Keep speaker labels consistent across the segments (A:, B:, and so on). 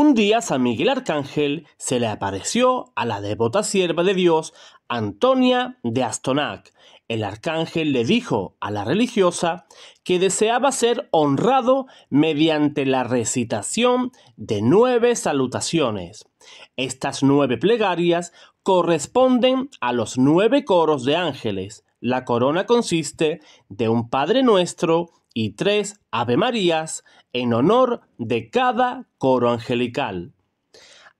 A: Un día San Miguel Arcángel se le apareció a la devota sierva de Dios, Antonia de Astonac. El arcángel le dijo a la religiosa que deseaba ser honrado mediante la recitación de nueve salutaciones. Estas nueve plegarias corresponden a los nueve coros de ángeles. La corona consiste de un Padre Nuestro, y tres Ave Marías en honor de cada coro angelical.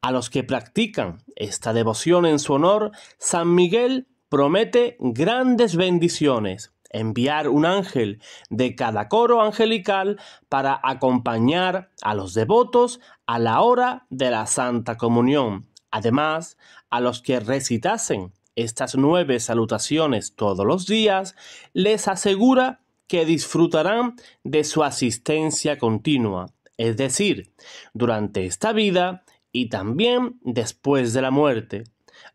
A: A los que practican esta devoción en su honor, San Miguel promete grandes bendiciones, enviar un ángel de cada coro angelical para acompañar a los devotos a la hora de la Santa Comunión. Además, a los que recitasen estas nueve salutaciones todos los días, les asegura que disfrutarán de su asistencia continua, es decir, durante esta vida y también después de la muerte.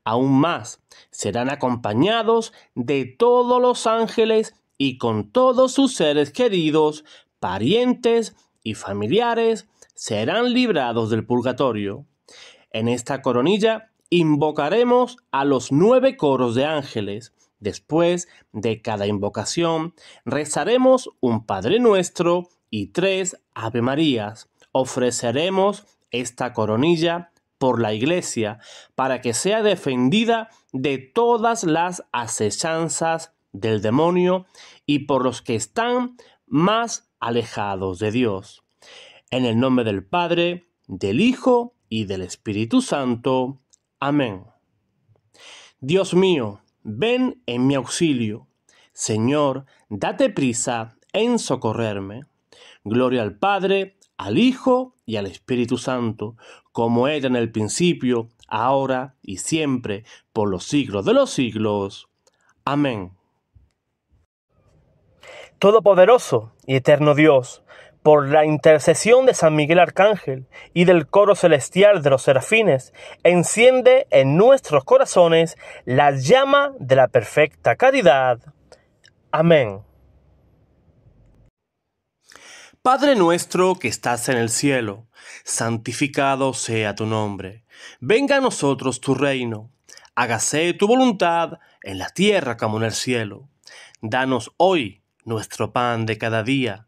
A: Aún más, serán acompañados de todos los ángeles y con todos sus seres queridos, parientes y familiares, serán librados del purgatorio. En esta coronilla invocaremos a los nueve coros de ángeles, Después de cada invocación, rezaremos un Padre Nuestro y tres Ave Marías. Ofreceremos esta coronilla por la Iglesia para que sea defendida de todas las asechanzas del demonio y por los que están más alejados de Dios. En el nombre del Padre, del Hijo y del Espíritu Santo. Amén. Dios mío, Ven en mi auxilio. Señor, date prisa en socorrerme. Gloria al Padre, al Hijo y al Espíritu Santo, como era en el principio, ahora y siempre, por los siglos de los siglos. Amén. Todopoderoso y eterno Dios, por la intercesión de San Miguel Arcángel y del coro celestial de los serafines, enciende en nuestros corazones la llama de la perfecta caridad. Amén. Padre nuestro que estás en el cielo, santificado sea tu nombre. Venga a nosotros tu reino. Hágase tu voluntad en la tierra como en el cielo. Danos hoy nuestro pan de cada día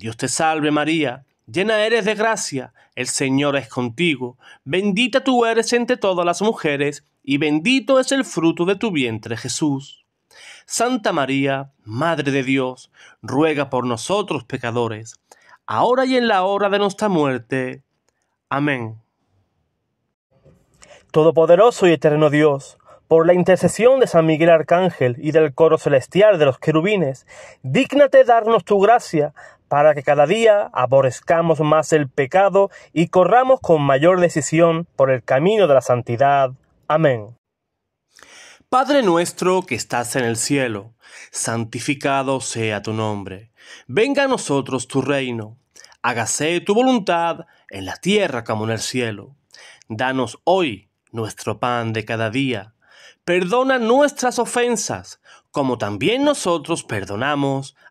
A: Dios te salve María, llena eres de gracia, el Señor es contigo, bendita tú eres entre todas las mujeres, y bendito es el fruto de tu vientre Jesús. Santa María, Madre de Dios, ruega por nosotros pecadores, ahora y en la hora de nuestra muerte. Amén. Todopoderoso y eterno Dios, por la intercesión de San Miguel Arcángel y del coro celestial de los querubines, dígnate darnos tu gracia para que cada día aborrezcamos más el pecado y corramos con mayor decisión por el camino de la santidad. Amén. Padre nuestro que estás en el cielo, santificado sea tu nombre. Venga a nosotros tu reino. Hágase tu voluntad en la tierra como en el cielo. Danos hoy nuestro pan de cada día. Perdona nuestras ofensas, como también nosotros perdonamos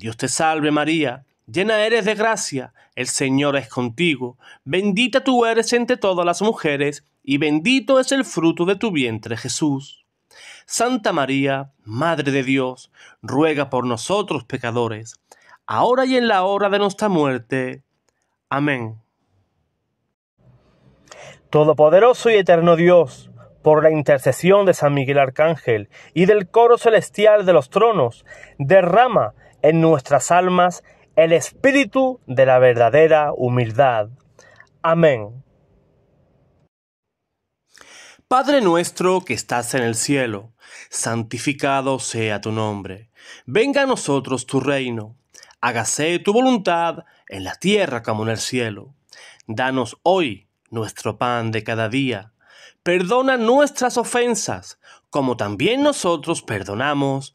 A: Dios te salve María, llena eres de gracia, el Señor es contigo, bendita tú eres entre todas las mujeres, y bendito es el fruto de tu vientre Jesús. Santa María, Madre de Dios, ruega por nosotros pecadores, ahora y en la hora de nuestra muerte. Amén. Todopoderoso y eterno Dios, por la intercesión de San Miguel Arcángel y del coro celestial de los tronos, derrama en nuestras almas el espíritu de la verdadera humildad. Amén. Padre nuestro que estás en el cielo, santificado sea tu nombre. Venga a nosotros tu reino. Hágase tu voluntad en la tierra como en el cielo. Danos hoy nuestro pan de cada día. Perdona nuestras ofensas, como también nosotros perdonamos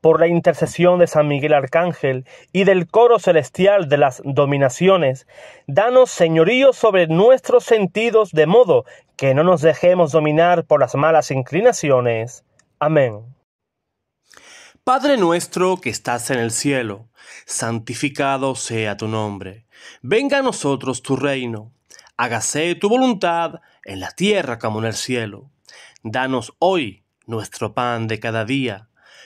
A: por la intercesión de San Miguel Arcángel y del coro celestial de las dominaciones, danos señorío sobre nuestros sentidos de modo que no nos dejemos dominar por las malas inclinaciones. Amén. Padre nuestro que estás en el cielo, santificado sea tu nombre. Venga a nosotros tu reino. Hágase tu voluntad en la tierra como en el cielo. Danos hoy nuestro pan de cada día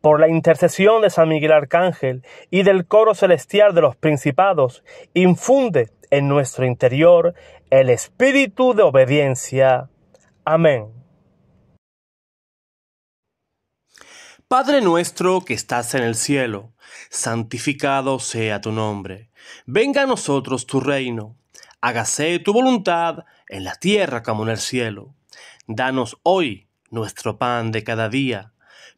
A: por la intercesión de San Miguel Arcángel y del coro celestial de los principados, infunde en nuestro interior el espíritu de obediencia. Amén. Padre nuestro que estás en el cielo, santificado sea tu nombre. Venga a nosotros tu reino. Hágase tu voluntad en la tierra como en el cielo. Danos hoy nuestro pan de cada día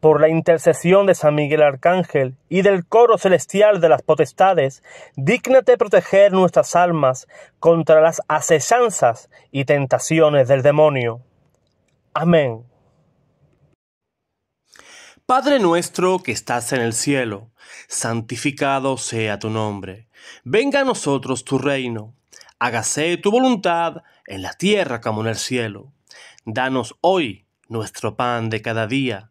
A: por la intercesión de San Miguel Arcángel y del coro celestial de las potestades, dígnate proteger nuestras almas contra las asechanzas y tentaciones del demonio. Amén. Padre nuestro que estás en el cielo, santificado sea tu nombre. Venga a nosotros tu reino. Hágase tu voluntad en la tierra como en el cielo. Danos hoy nuestro pan de cada día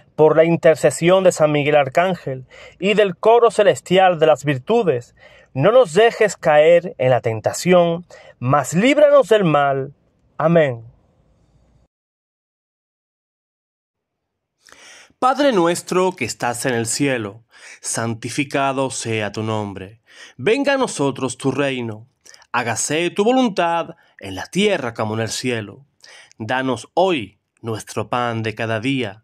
A: por la intercesión de San Miguel Arcángel y del coro celestial de las virtudes, no nos dejes caer en la tentación, mas líbranos del mal. Amén. Padre nuestro que estás en el cielo, santificado sea tu nombre. Venga a nosotros tu reino. Hágase tu voluntad en la tierra como en el cielo. Danos hoy nuestro pan de cada día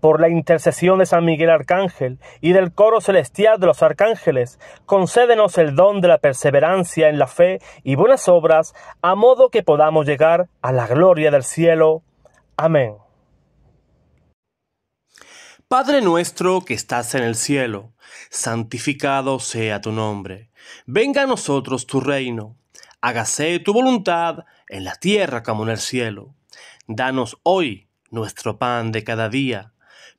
A: por la intercesión de San Miguel Arcángel y del coro celestial de los arcángeles, concédenos el don de la perseverancia en la fe y buenas obras, a modo que podamos llegar a la gloria del cielo. Amén. Padre nuestro que estás en el cielo, santificado sea tu nombre. Venga a nosotros tu reino. Hágase tu voluntad en la tierra como en el cielo. Danos hoy nuestro pan de cada día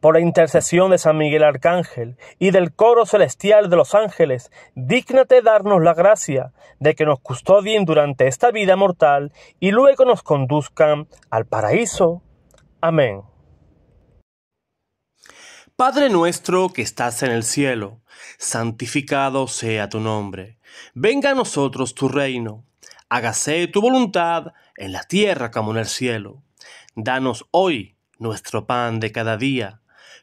A: por la intercesión de San Miguel Arcángel y del coro celestial de los ángeles, dígnate darnos la gracia de que nos custodien durante esta vida mortal y luego nos conduzcan al paraíso. Amén. Padre nuestro que estás en el cielo, santificado sea tu nombre. Venga a nosotros tu reino. Hágase tu voluntad en la tierra como en el cielo. Danos hoy nuestro pan de cada día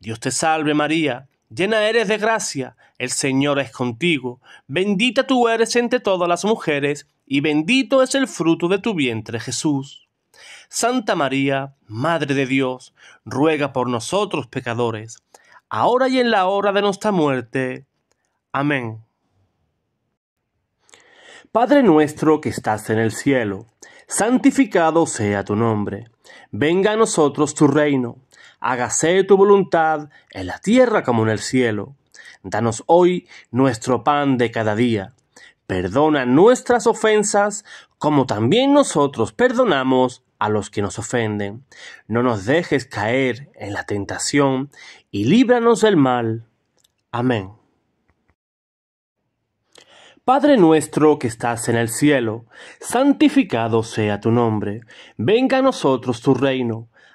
A: Dios te salve María, llena eres de gracia, el Señor es contigo, bendita tú eres entre todas las mujeres, y bendito es el fruto de tu vientre Jesús. Santa María, Madre de Dios, ruega por nosotros pecadores, ahora y en la hora de nuestra muerte. Amén. Padre nuestro que estás en el cielo, santificado sea tu nombre, venga a nosotros tu reino hágase tu voluntad en la tierra como en el cielo. Danos hoy nuestro pan de cada día. Perdona nuestras ofensas como también nosotros perdonamos a los que nos ofenden. No nos dejes caer en la tentación y líbranos del mal. Amén. Padre nuestro que estás en el cielo, santificado sea tu nombre, venga a nosotros tu reino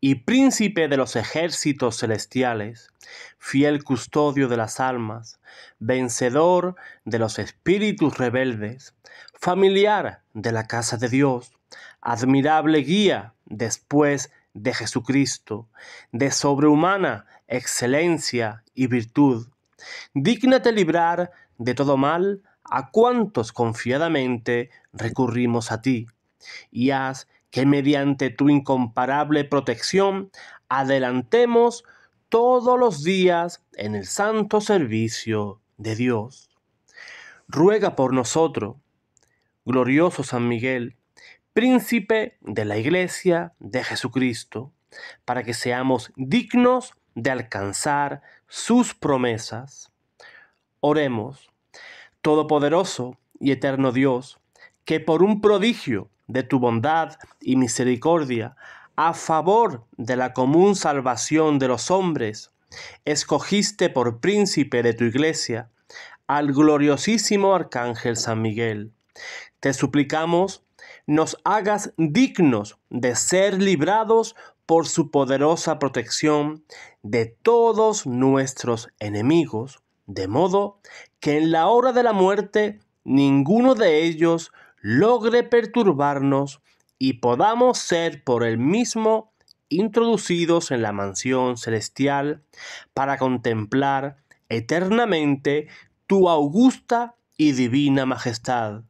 A: y príncipe de los ejércitos celestiales, fiel custodio de las almas, vencedor de los espíritus rebeldes, familiar de la casa de Dios, admirable guía después de Jesucristo, de sobrehumana excelencia y virtud, dígnate librar de todo mal a cuantos confiadamente recurrimos a ti, y haz que mediante tu incomparable protección adelantemos todos los días en el santo servicio de Dios. Ruega por nosotros, glorioso San Miguel, príncipe de la Iglesia de Jesucristo, para que seamos dignos de alcanzar sus promesas. Oremos, Todopoderoso y Eterno Dios, que por un prodigio de tu bondad y misericordia a favor de la común salvación de los hombres. Escogiste por príncipe de tu iglesia al gloriosísimo arcángel San Miguel. Te suplicamos, nos hagas dignos de ser librados por su poderosa protección de todos nuestros enemigos, de modo que en la hora de la muerte ninguno de ellos logre perturbarnos y podamos ser por el mismo introducidos en la mansión celestial para contemplar eternamente tu augusta y divina majestad.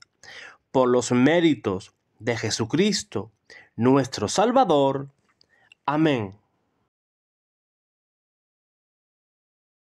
A: Por los méritos de Jesucristo, nuestro Salvador. Amén.